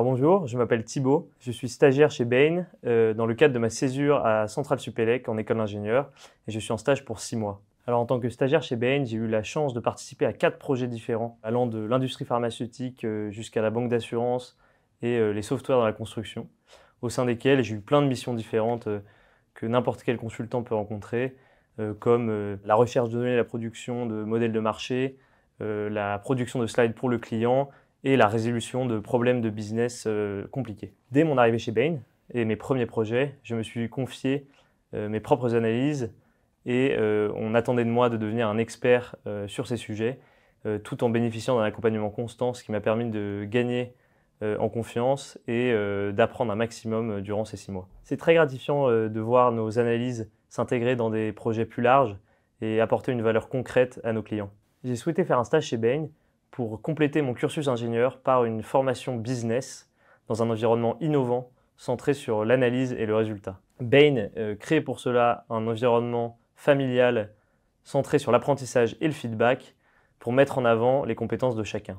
bonjour, je m'appelle Thibault, je suis stagiaire chez Bain euh, dans le cadre de ma césure à Centrale Supélec en école d'ingénieur et je suis en stage pour six mois. Alors en tant que stagiaire chez Bain, j'ai eu la chance de participer à quatre projets différents, allant de l'industrie pharmaceutique euh, jusqu'à la banque d'assurance et euh, les softwares dans la construction, au sein desquels j'ai eu plein de missions différentes que n'importe quel consultant peut rencontrer, comme la recherche de données, la production de modèles de marché, la production de slides pour le client, et la résolution de problèmes de business euh, compliqués. Dès mon arrivée chez Bain et mes premiers projets, je me suis confié euh, mes propres analyses et euh, on attendait de moi de devenir un expert sur ces sujets, tout en bénéficiant d'un accompagnement constant, ce qui m'a permis de gagner en confiance et d'apprendre un maximum durant ces six mois. C'est très gratifiant de voir nos analyses s'intégrer dans des projets plus larges et apporter une valeur concrète à nos clients. J'ai souhaité faire un stage chez Bain pour compléter mon cursus ingénieur par une formation business dans un environnement innovant centré sur l'analyse et le résultat. Bain euh, crée pour cela un environnement familial centré sur l'apprentissage et le feedback pour mettre en avant les compétences de chacun.